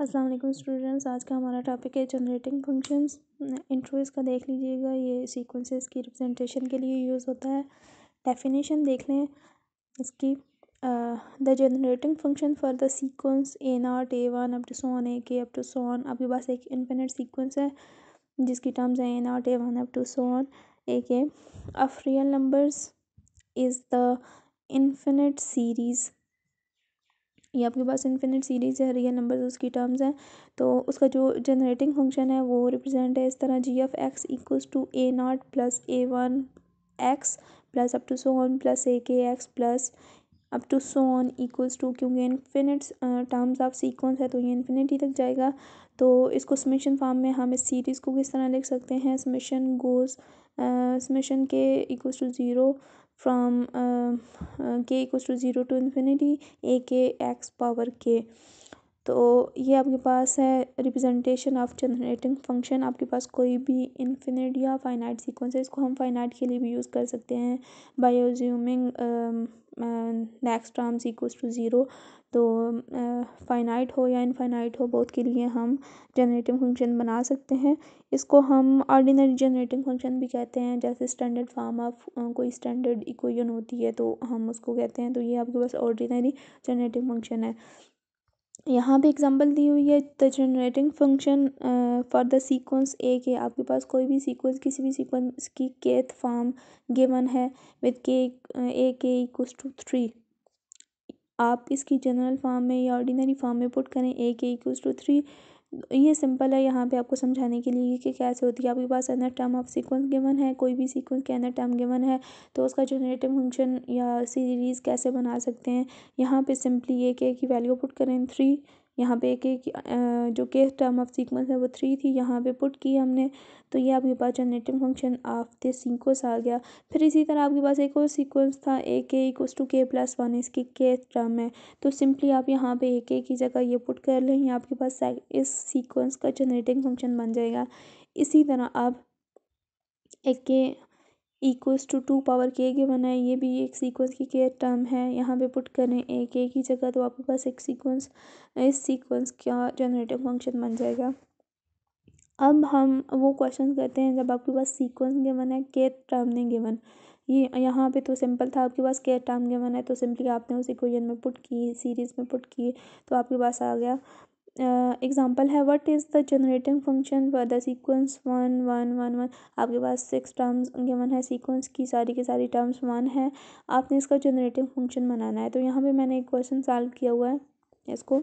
अस्सलाम वालेकुम स्टूडेंट्स आज का हमारा टॉपिक है जनरेटिंग फंक्शंस इंट्रो इसका देख लीजिएगा ये सीक्वेंसेस की रिप्रेजेंटेशन के लिए यूज़ होता है डेफिनेशन देख लें इसकी the generating function for the sequence A not A one up to so on A K up to सोन आपके पास एक इन्फिनट सीक्वेंस है जिसकी टर्म्स हैं A not A one up to so on A K of real numbers is the infinite series या आपके पास infinite series है real number उसकी टर्म्स हैं तो उसका जो जनरेटिंग फंक्शन है वो रिप्रेजेंट है इस तरह G F X equals to A not plus A one X plus up to so on plus A K X plus up to so on equals to क्योंकि इन्फिनिट टर्म्स ऑफ सीक्वेंस है तो ये infinity तक जाएगा तो इसको summation form में हम इस सीरीज़ को किस तरह लिख सकते हैं summation goes summation K equals to zero from K equal to zero to infinity A K X power के तो ये आपके पास है रिप्रेजेंटेशन ऑफ जनरेटिंग फंक्शन आपके पास कोई भी इनफिनिट या फाइनाइट सीक्वेंस है इसको हम फाइनाइट के लिए भी यूज़ कर सकते हैं by next term equals to zero तो फाइनाइट uh, हो या इनफाइनाइट हो बोथ के लिए हम जनरेटिंग फंक्शन बना सकते हैं इसको हम ऑर्डिनरी जनरेटिंग फंक्शन भी कहते हैं जैसे स्टैंडर्ड फॉर्म ऑफ कोई स्टैंडर्ड इक्वेशन होती है तो हम उसको कहते हैं तो ये आपके पास ऑर्डिनरी जनरेटिंग फंक्शन है यहाँ भी एग्जांपल दी हुई है the generating function for the sequence A K आपके पास कोई भी सीक्वेंस किसी भी सीक्वेंस की केथ फॉर्म गिवन है with K A K equals to three आप इसकी जनरल फॉर्म में या ऑर्डिनरी फॉर्म में पुट करें A K equals to three ये सिंपल है यहाँ पे आपको समझाने के लिए कि कैसे होती है आपके पास nth term of sequence given है कोई भी सीक्वेंस के nth टर्म गिवन है तो उसका जनरेटिव फंक्शन या सीरीज कैसे बना सकते हैं यहाँ पे सिंपली ये कि वैल्यू पुट करें थ्री यहाँ पे एक एक जो के टर्म ऑफ सीक्वेंस है वो थ्री थी यहाँ पे पुट की हमने तो ये आपके पास generating function of the sequence आ गया फिर इसी तरह आपके पास एक और सीक्वेंस था A K equals to K plus one इसकी के टर्म है तो सिंपली आप यहाँ पे एक एक की जगह ये पुट कर लें आपके पास इस सीक्वेंस का जनरेटिंग फंक्शन बन जाएगा इसी तरह आप एक के इक्वल्स टू टू पावर के के बना है ये भी एक सीक्वेंस की के टर्म है यहाँ पे पुट करें एक एक ही जगह तो आपके पास एक सीक्वेंस इस सीक्वेंस का जनरेटिव फंक्शन बन जाएगा अब हम वो क्वेश्चन करते हैं जब आपके पास सीक्वेंस गिवन है के टर्म ने गिवन ये यहाँ पे तो सिंपल था आपके पास के टर्म गिवन है तो सिंपली आपने उस इक्वेशन में पुट की सीरीज़ में पुट की तो आपके पास आ गया एग्जाम्पल है what is the generating function for the sequence one one one one आपके पास सिक्स टर्म्स गिवन है सीक्वेंस की सारी की सारी टर्म्स वन है आपने इसका जनरेटिंग फंक्शन बनाना है तो यहाँ पे मैंने एक क्वेश्चन सॉल्व किया हुआ है इसको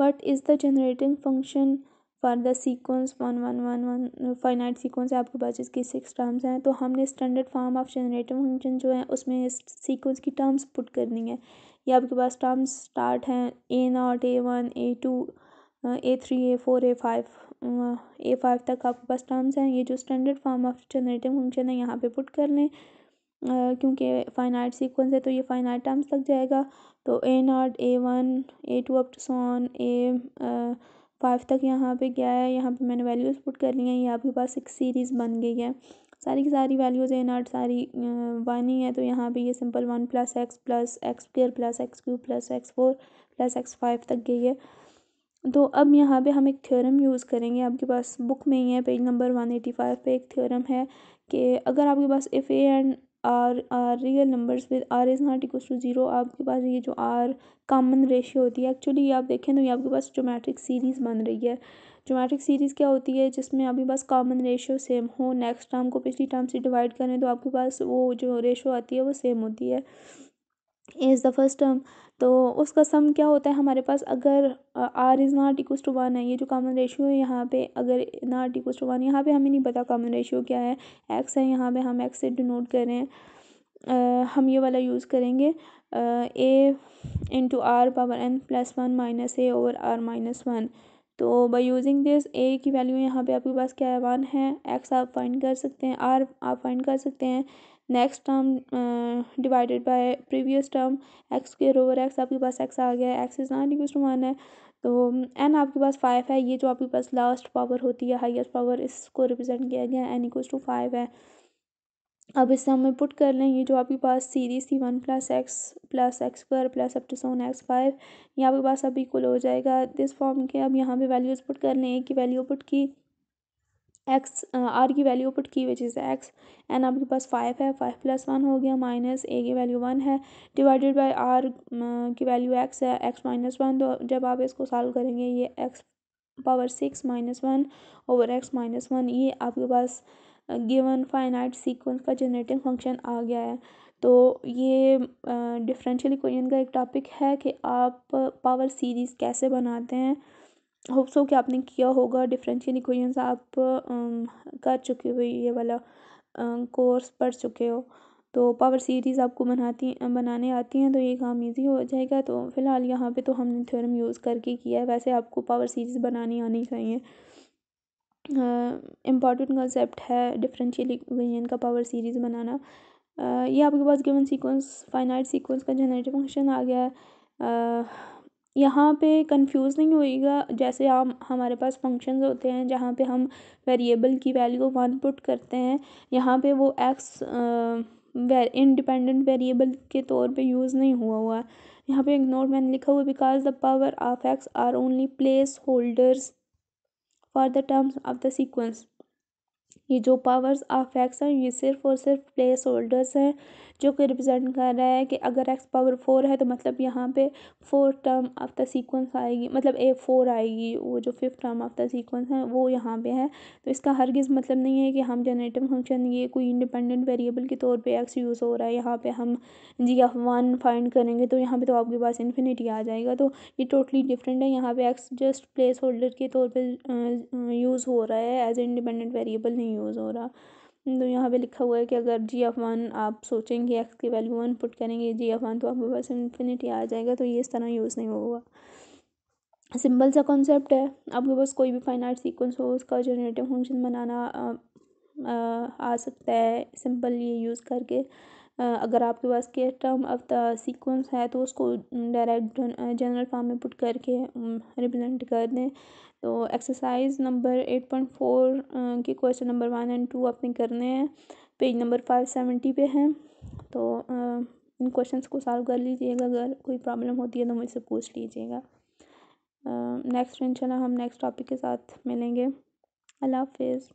what is the generating function for the sequence one one one one finite sequence है आपके पास इसकी सिक्स टर्म्स हैं तो हमने standard form of generative function जो है उसमें सीक्वेंस की टर्म्स पुट करनी है ये आपके पास टर्म्स स्टार्ट हैं A not A one A two A three A four A five A five तक आपके पास टर्म्स हैं ये जो standard form of generative function है यहाँ पे पुट कर लें क्योंकि फाइनाइट सीक्वेंस है तो ये फाइनाइट टर्म्स लग जाएगा तो A not A one A two up to so on A five तक यहाँ पे गया है यहाँ पे मैंने वैल्यूज़ पुट कर ली हैं ये आपके पास एक सीरीज़ बन गई है सारी की सारी वैल्यूज है आर्ट सारी वन ही है तो यहाँ पे ये simple one plus X plus X square plus X cube plus X four plus X five तक गई है तो अब यहाँ पे हम एक थ्योरम यूज़ करेंगे आपके पास बुक में ही है page number one eighty five पर एक थ्योरम है कि अगर आपके पास if A and R are real numbers with R is not equal to zero आपके पास ये जो आर कॉमन रेशियो होती है एक्चुअली आप देखें तो ये आपके पास जोमेट्रिक सीरीज़ बन रही है जोमेट्रिक सीरीज़ क्या होती है जिसमें आपके पास कॉमन रेशियो सेम हो नेक्स्ट टर्म को पिछली टर्म से डिवाइड करें तो आपके पास वो जो रेशियो आती है वो सेम होती है इज़ द फर्स्ट टर्म तो उसका सम क्या होता है हमारे पास अगर R is not equals to one है ये जो कॉमन रेशियो है यहाँ पे अगर नॉट इक्वस टू वन यहाँ पे हमें नहीं पता कॉमन रेशियो क्या है एक्स है यहाँ पे हम एक्स से डिनोट करें आ, हम ये वाला यूज़ करेंगे A into R power N plus one minus A over R minus one तो बाई यूजिंग दिस ए की वैल्यू यहाँ पे आपके पास क्या है वन है एक्स आप फाइंड कर सकते हैं आर आप फाइंड कर सकते हैं next term divided by previous term X square over X आपके पास एक्स आ गया है X is not equal to one है तो एन आपके पास फाइव है ये जो आपके पास लास्ट पावर होती है हाइस्ट पावर इसको रिप्रेजेंट किया गया एन इक्वल टू फाइव है अब इससे हमें पुट कर लें ये जो आपके पास सीरीज थी one plus X plus X square plus up to seven X five ये आपके पास अब इक्वल हो जाएगा दिस फॉर्म के अब यहाँ पे वैल्यूज़ पुट कर लें एक की वैल्यू पुट की एक्स आर की वैल्यू पुट की हुई चीज़ है एक्स एन आपके पास फाइव है फाइव प्लस वन हो गया माइनस ए की वैल्यू वन है डिवाइडेड बाय आर की वैल्यू एक्स है एक्स माइनस वन तो जब आप इसको सॉल्व करेंगे ये X power six minus one over X minus one ये आपके पास गिवन फाइनाइट सीक्वेंस का जनरेटिंग फंक्शन आ गया है तो ये डिफरेंशियल इक्वेशन का एक टॉपिक है कि आप पावर सीरीज़ कैसे बनाते हैं होप सो कि आपने किया होगा डिफरेंशियल इक्वेशंस आप कर चुके हो ये वाला कोर्स पढ़ चुके हो तो पावर सीरीज़ आपको बनाती बनाने आती हैं तो ये काम इजी हो जाएगा तो फ़िलहाल यहाँ पे तो हमने थ्योरम यूज़ करके किया है वैसे आपको पावर सीरीज़ बनानी आनी चाहिए इम्पॉर्टेंट कंसेप्ट है डिफरेंशियल इक्वेशन का पावर सीरीज़ बनाना आ, ये आपके पास गिवन सीक्वेंस फाइनाइट सीक्वेंस का जनरेटिव फंक्शन आ गया है यहाँ पे कंफ्यूज़ नहीं होएगा जैसे हम हमारे पास फंक्शंस होते हैं जहाँ पे हम वेरिएबल की वैल्यू वन पुट करते हैं यहाँ पे वो एक्स इंडिपेंडेंट वेरिएबल के तौर पे यूज़ नहीं हुआ हुआ है यहाँ पे इग्नोर मैंने लिखा हुआ because the power of X are only placeholders for the terms of the sequence ये जो पावर्स ऑफ एक्स हैं ये सिर्फ और सिर्फ प्लेस होल्डर्स हैं जो कि रिप्रेजेंट कर रहा है कि अगर एक्स पावर फोर है तो मतलब यहाँ पे four term of the sequence आएगी मतलब ए फोर आएगी वो जो fifth term of the sequence है वो यहाँ पे है तो इसका हरगिज़ मतलब नहीं है कि हम जनरेटिव फंक्शन ये कोई इंडिपेंडेंट वेरिएबल के तौर पर एक्स यूज़ हो रहा है यहाँ पे हम जी एफ वन फाइंड करेंगे तो यहाँ पर तो आपके पास इन्फिनिटी आ जाएगा तो ये टोटली डिफरेंट है यहाँ पे एक्स जस्ट प्लेस होल्डर के तौर पर यूज़ हो रहा है एज ए इंडिपेंडेंट वेरिएबल नहीं यूज़ हो रहा तो यहाँ पे लिखा हुआ है कि अगर जी एफ वन आप सोचेंगे एक्स की वैल्यू वन पुट करेंगे जी एफ वन तो आपके पास इन्फिनिटी आ जाएगा तो ये इस तरह यूज़ नहीं होगा सिंपल सा कॉन्सेप्ट है आपके पास कोई भी फाइनाइट सीक्वेंस हो उसका जनरेटिव फंक्शन बनाना आ, आ, आ सकता है सिंपल ये यूज़ करके अगर आपके पास के टर्म ऑफ द सीक्वेंस है तो उसको डायरेक्ट जनरल फॉर्म में पुट करके रिप्रेजेंट कर दें तो exercise number eight point four के question number one and two आपने करने हैं पेज नंबर फाइव सेवेंटी पे हैं तो इन क्वेश्चंस को सॉल्व कर लीजिएगा अगर कोई प्रॉब्लम होती है तो मुझसे पूछ लीजिएगा नेक्स्ट इंशाल्लाह हम नेक्स्ट टॉपिक के साथ मिलेंगे अल्लाह हाफिज़